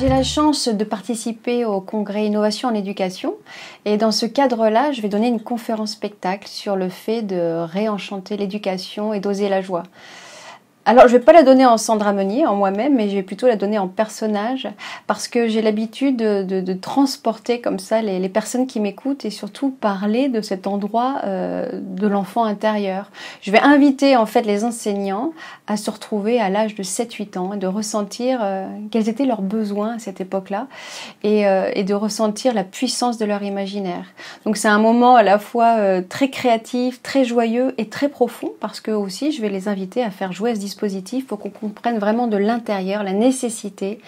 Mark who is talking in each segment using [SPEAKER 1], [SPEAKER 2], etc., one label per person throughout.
[SPEAKER 1] J'ai la chance de participer au congrès Innovation en éducation et dans ce cadre-là, je vais donner une conférence spectacle sur le fait de réenchanter l'éducation et d'oser la joie. Alors, je vais pas la donner en Sandra Meunier, en moi-même, mais je vais plutôt la donner en personnage, parce que j'ai l'habitude de, de, transporter comme ça les, les personnes qui m'écoutent et surtout parler de cet endroit euh, de l'enfant intérieur. Je vais inviter en fait les enseignants à se retrouver à l'âge de 7-8 ans et de ressentir euh, quels étaient leurs besoins à cette époque-là et, euh, et, de ressentir la puissance de leur imaginaire. Donc, c'est un moment à la fois euh, très créatif, très joyeux et très profond, parce que aussi je vais les inviter à faire jouer ce dispositif il faut qu'on comprenne vraiment de l'intérieur la nécessité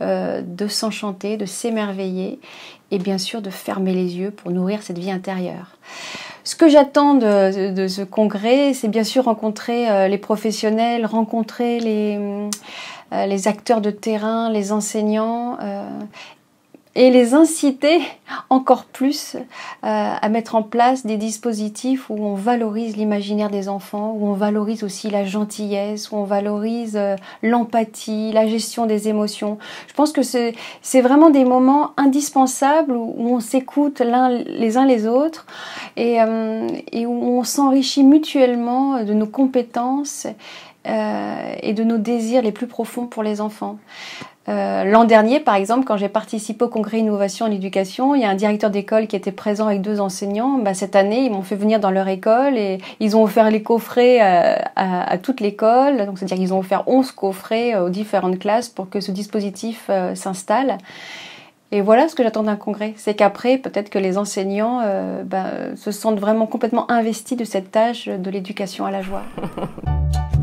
[SPEAKER 1] euh, de s'enchanter, de s'émerveiller et bien sûr de fermer les yeux pour nourrir cette vie intérieure. Ce que j'attends de, ce congrès, c'est bien sûr rencontrer euh, les professionnels, rencontrer les, euh, les, acteurs de terrain, les enseignants et les inciter encore plus euh, à mettre en place des dispositifs où on valorise l'imaginaire des enfants, où on valorise aussi la gentillesse, où on valorise euh, l'empathie, la gestion des émotions. Je pense que c'est vraiment des moments indispensables où, on s'écoute les uns les autres et, euh, et où on s'enrichit mutuellement de nos compétences euh, et de nos désirs les plus profonds pour les enfants. Euh, l'an dernier, par exemple, quand j'ai participé au congrès Innovation en éducation, il y a un directeur d'école qui était présent avec deux enseignants. Bah, cette année, ils m'ont fait venir dans leur école et ils ont offert les coffrets euh, à, toute l'école. Donc, c'est-à-dire qu'ils ont offert 11 coffrets aux différentes classes pour que ce dispositif s'installe. Et voilà ce que j'attends d'un congrès. C'est qu'après, peut-être que les enseignants bah, se sentent vraiment complètement investis de cette tâche de l'éducation à la joie.